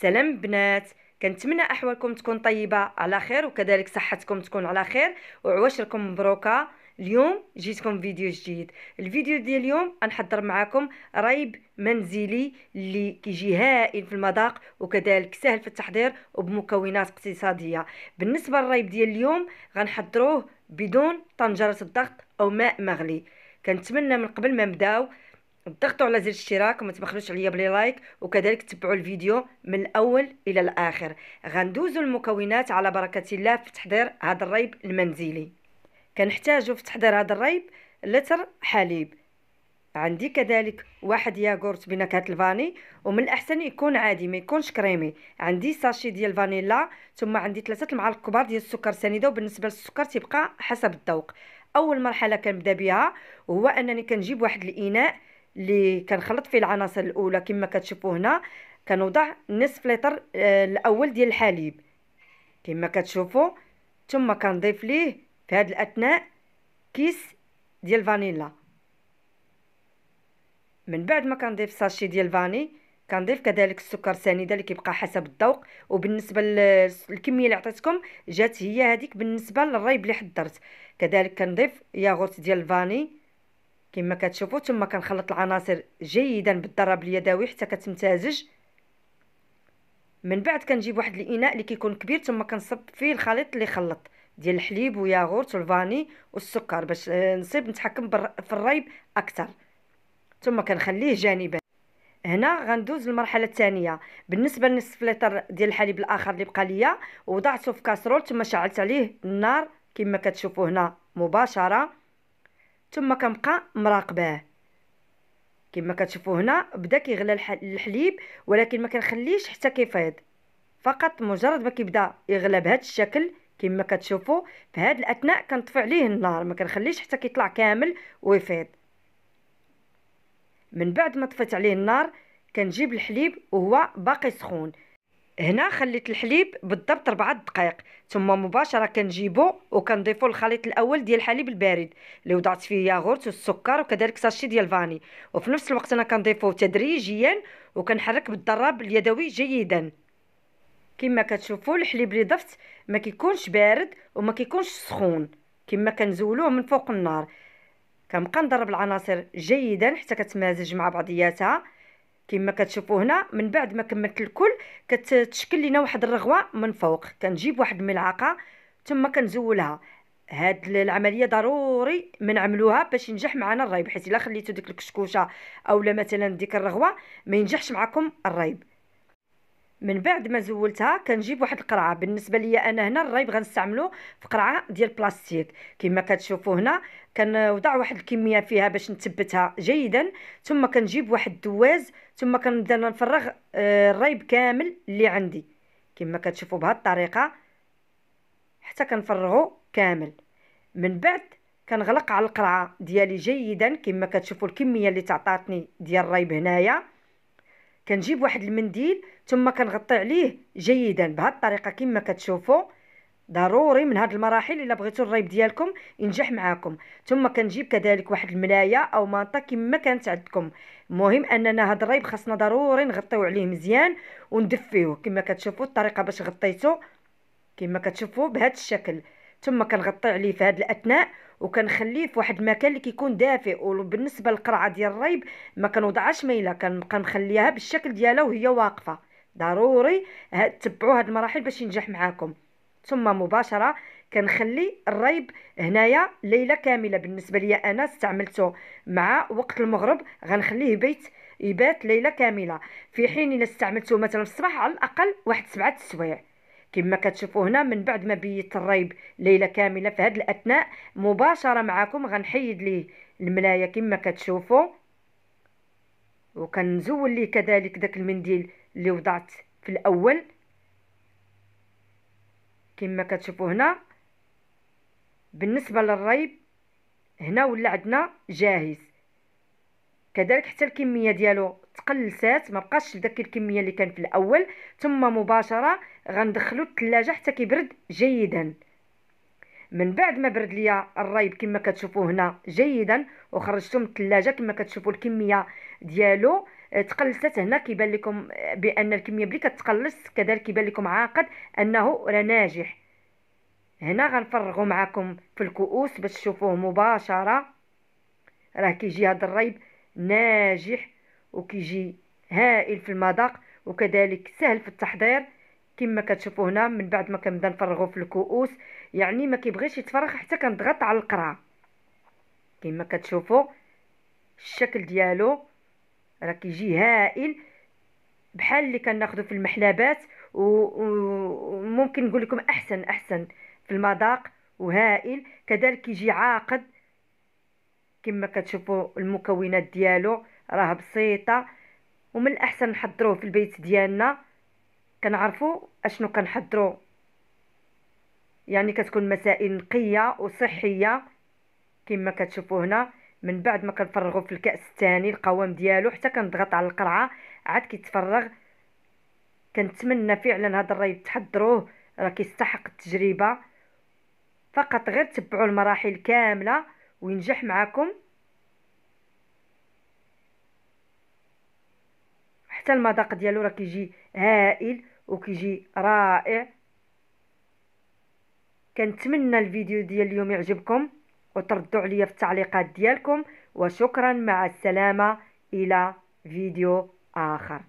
سلام بنات كنتمنى احوالكم تكون طيبه على خير وكذلك صحتكم تكون على خير وعواشركم مبروكه اليوم جيتكم فيديو جديد الفيديو ديال اليوم غنحضر معكم ريب منزلي اللي كيجي هائل في المذاق وكذلك سهل في التحضير وبمكونات اقتصاديه بالنسبه للريب ديال اليوم غنحضروه بدون طنجره الضغط او ماء مغلي كنتمنى من قبل ما نبداو ضغطوا على زر الاشتراك وما تبخلوش عليا بلي لايك وكذلك تبعوا الفيديو من الاول الى الاخر غندوزوا المكونات على بركه الله في تحضير هذا الريب المنزلي كنحتاجوا في تحضير هذا الريب لتر حليب عندي كذلك واحد ياغورت بنكهه الفاني ومن الاحسن يكون عادي ما يكونش كريمي عندي ساشي ديال الفانيلا ثم عندي ثلاثه المعالق كبار ديال السكر سنيده وبالنسبه للسكر تيبقى حسب الذوق اول مرحله كنبدا بها هو انني كنجيب واحد الاناء اللي كنخلط فيه العناصر الاولى كما كتشوفوا هنا كنوضع نصف لتر آه، الاول ديال الحليب كما كتشوفوا ثم كنضيف ليه في هذه الاثناء كيس ديال الفانيلا من بعد ما كنضيف ساشي ديال الفاني كنضيف كذلك السكر سنيده اللي كيبقى حسب الذوق وبالنسبه للكميه اللي عطيتكم جات هي هذيك بالنسبه للريب اللي حضرت كذلك كنضيف ياغورت ديال الفاني كما كتشوفوا ثم كنخلط العناصر جيدا بالضرب اليدوي حتى كتمتزج من بعد كنجيب واحد الاناء اللي كيكون كبير ثم كنصب فيه الخليط اللي خلط ديال الحليب وياغورت والفاني والسكر باش آه، نصيب نتحكم في الريب اكثر ثم كنخليه جانبا هنا غندوز للمرحله الثانيه بالنسبه لنصف لتر ديال الحليب الاخر اللي بقى ليا وضعته في كاسرول ثم شعلت عليه النار كما كتشوفوا هنا مباشره ثم كنبقى مراقباه كما كتشوفوا هنا بدا كيغلى الحليب ولكن ما كنخليش حتى كيفيض فقط مجرد ما كيبدا يغلى بهذا الشكل كما كتشوفوا في هذه الاثناء كنطفي عليه النار ما كنخليش حتى كيطلع كامل ويفيض من بعد ما طفيت عليه النار كنجيب الحليب وهو باقي سخون هنا خليت الحليب بالضبط 4 دقائق ثم مباشره كنجيبو وكنضيفو الخليط الاول ديال الحليب البارد اللي وضعت فيه ياغورت والسكر وكذلك ساشي ديال الفاني وفي نفس الوقت انا كنضيفو تدريجيا وكنحرك بالضرب اليدوي جيدا كما كتشوفوا الحليب اللي ضفت ما كيكونش بارد وما كيكونش سخون كما كنزولوه من فوق النار كنبقى نضرب العناصر جيدا حتى كتمازج مع بعضياتها كما كتشوفوا هنا من بعد ما كملت الكل كتشكل لينا واحد الرغوه من فوق كنجيب واحد الملعقه ثم كنزولها هاد العمليه ضروري ما نعملوها باش ينجح معنا الريب حيت الا خليتو ديك الكشكوشه اولا مثلا ديك الرغوه ما ينجحش معكم الريب من بعد ما زولتها كنجيب واحد القرعه بالنسبه ليا انا هنا الرايب غنستعملو في قرعه ديال بلاستيك كما كتشوفوا هنا كنوضع واحد الكميه فيها باش نثبتها جيدا ثم كنجيب واحد الدواز ثم كنبدا نفرغ آه، الرايب كامل اللي عندي كما كتشوفوا بهذه الطريقه حتى كنفرغو كامل من بعد كنغلق على القرعه ديالي جيدا كما كتشوفوا الكميه اللي تعطاتني ديال الرايب هنايا كنجيب واحد المنديل ثم كنغطي عليه جيدا بهذه الطريقه كما كتشوفوا ضروري من هاد المراحل الا بغيتو الريب ديالكم ينجح معاكم ثم كنجيب كذلك واحد الملايه او مانطا كما كانت عندكم المهم اننا هاد الريب خاصنا ضروري نغطيو عليه مزيان وندفيه كما كتشوفوا الطريقه باش غطيته كما كتشوفوا بهذا الشكل ثم كنغطي عليه في هاد الاثناء وكنخليه في واحد المكان اللي كيكون دافئ وبالنسبه للقرعه ديال الريب ما كنوضعهاش مايله كنبقى نخليها بالشكل ديالها وهي واقفه ضروري تبعوا هاد المراحل باش ينجح معاكم ثم مباشره كنخلي الريب هنايا ليله كامله بالنسبه ليا انا استعملته مع وقت المغرب غنخليه بيت يبات ليله كامله في حين الا استعملته مثلا في الصباح على الاقل واحد سبعه السوايع كما كتشوفوا هنا من بعد ما بيت الريب ليله كامله في هذه الاثناء مباشره معكم غنحيد ليه الملايه كما كتشوفوا وكنزول ليه كذلك داك المنديل اللي وضعت في الاول كما كتشوفوا هنا بالنسبه للريب هنا ولا عندنا جاهز كذلك حتى الكميه ديالو تقلصات ما بقاش داك الكميه اللي كان في الاول ثم مباشره غندخلو الثلاجه حتى كيبرد جيدا من بعد ما برد ليا الريب كما كتشوفوا هنا جيدا وخرجته من الثلاجه كما كتشوفوا الكميه ديالو آه، تقلصت هنا كيبان لكم آه، بان الكميه بلي كتقلص كذلك كيبان لكم عاقد انه راه ناجح هنا غنفرغو معكم في الكؤوس باش تشوفوه مباشره راه كيجي هذا الريب ناجح وكيجي هائل في المذاق وكذلك سهل في التحضير كما كتشوفوا هنا من بعد ما كنبدا نفرغو في الكؤوس يعني ما كيبغيش يتفرغ حتى كنضغط على القرعه كما كتشوفوا الشكل ديالو راه كيجي هائل بحال اللي كناخذو في المحلبات وممكن نقول لكم احسن احسن في المذاق وهائل كذلك كيجي عاقد كما كتشوفوا المكونات ديالو راه بسيطه ومن الاحسن نحضروه في البيت ديالنا كنعرفوا اشنو كنحضروا يعني كتكون مسائل نقيه وصحيه كما كتشوفوا هنا من بعد ما كنفرغوا في الكاس الثاني القوام ديالو حتى كنضغط على القرعه عاد كيتفرغ كنتمنى فعلا هذا الرايب تحضروه راه كيستحق التجربه فقط غير تبعوا المراحل كامله وينجح معاكم حتى المذاق ديالو راه كيجي هائل وكيجي رائع كنتمنى الفيديو ديال اليوم يعجبكم وتردوا عليا في التعليقات ديالكم وشكرا مع السلامه الى فيديو اخر